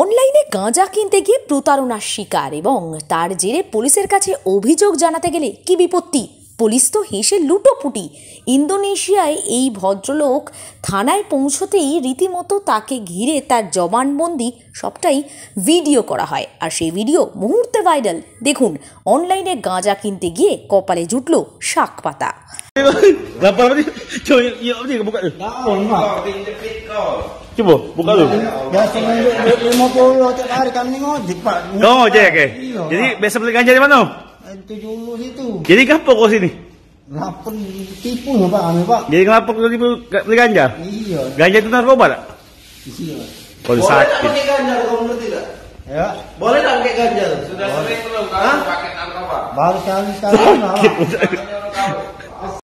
অনলাইনে গাঁজা কিনতে গিয়ে প্রতারণার শিকার এবং তার জেরে পুলিশের কাছে অভিযোগ জানাতে গেলে কি বিপত্তি পুলিশ তো হেসে লুটোপুটি ইন্দোনেশিয়ায় এই ভদ্রলোক থানায় পৌঁছতেই রীতিমতো তাকে ঘিরে তার জবানবন্দি সবটাই ভিডিও করা হয় আর সেই ভিডিও মুহূর্তে ভাইরাল দেখুন অনলাইনে গাঁজা কিনতে গিয়ে কপালে জুটল শাক পাতা Coba buka dulu. Biasa lima puluh tiap hari kami ngojek pak. Ngojek oh, ya? Iya. Eh. Jadi besok beli ganja di mana? Tujuh eh, puluh situ. Jadi kapok kau sini? Lapor tipu ya pak, anu pak. Jadi ngelapor kau tipu beli ganja? Iya. Ganja itu narkoba tak? Iya. Kau sakit. Boleh pakai ganja kau menurut tidak? Ya. Boleh tak pakai ganja? Sudah sering belum kamu pakai narkoba? Baru sekali sekali. Sakit.